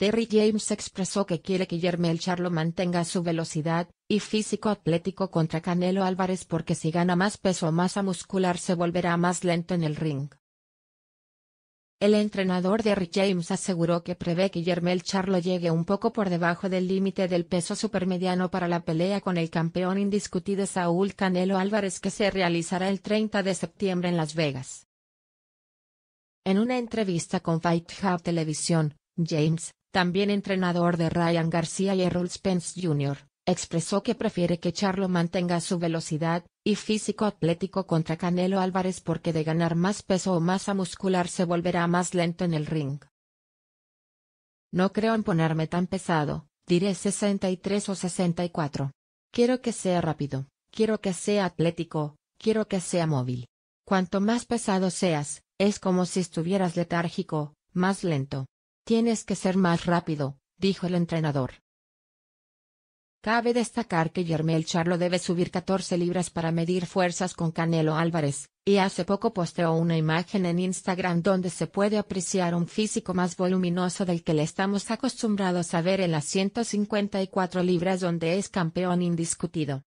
Terry James expresó que quiere que Jermel Charlo mantenga su velocidad y físico atlético contra Canelo Álvarez porque si gana más peso o masa muscular se volverá más lento en el ring. El entrenador Terry James aseguró que prevé que Jermel Charlo llegue un poco por debajo del límite del peso supermediano para la pelea con el campeón indiscutido Saúl Canelo Álvarez que se realizará el 30 de septiembre en Las Vegas. En una entrevista con Fight Hub Televisión, James, también entrenador de Ryan García y Errol Spence Jr., expresó que prefiere que Charlo mantenga su velocidad y físico atlético contra Canelo Álvarez porque de ganar más peso o masa muscular se volverá más lento en el ring. No creo en ponerme tan pesado, diré 63 o 64. Quiero que sea rápido, quiero que sea atlético, quiero que sea móvil. Cuanto más pesado seas, es como si estuvieras letárgico, más lento. Tienes que ser más rápido, dijo el entrenador. Cabe destacar que Yermel Charlo debe subir 14 libras para medir fuerzas con Canelo Álvarez, y hace poco posteó una imagen en Instagram donde se puede apreciar un físico más voluminoso del que le estamos acostumbrados a ver en las 154 libras donde es campeón indiscutido.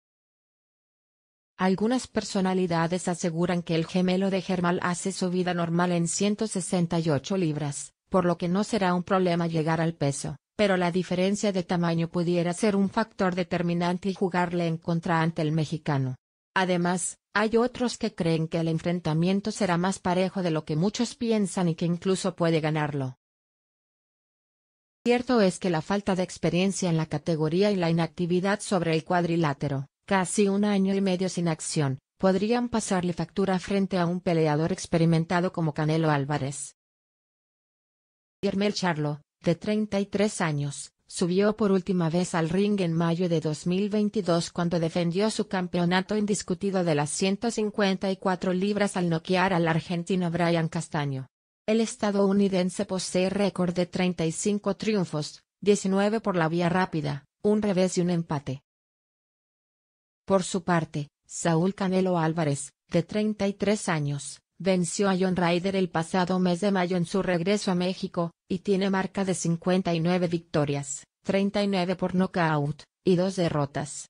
Algunas personalidades aseguran que el gemelo de Germal hace su vida normal en 168 libras, por lo que no será un problema llegar al peso, pero la diferencia de tamaño pudiera ser un factor determinante y jugarle en contra ante el mexicano. Además, hay otros que creen que el enfrentamiento será más parejo de lo que muchos piensan y que incluso puede ganarlo. Cierto es que la falta de experiencia en la categoría y la inactividad sobre el cuadrilátero, casi un año y medio sin acción, podrían pasarle factura frente a un peleador experimentado como Canelo Álvarez. Yermel Charlo, de 33 años, subió por última vez al ring en mayo de 2022 cuando defendió su campeonato indiscutido de las 154 libras al noquear al argentino Brian Castaño. El estadounidense posee récord de 35 triunfos, 19 por la vía rápida, un revés y un empate. Por su parte, Saúl Canelo Álvarez, de 33 años, Venció a John Ryder el pasado mes de mayo en su regreso a México, y tiene marca de 59 victorias, 39 por nocaut, y dos derrotas.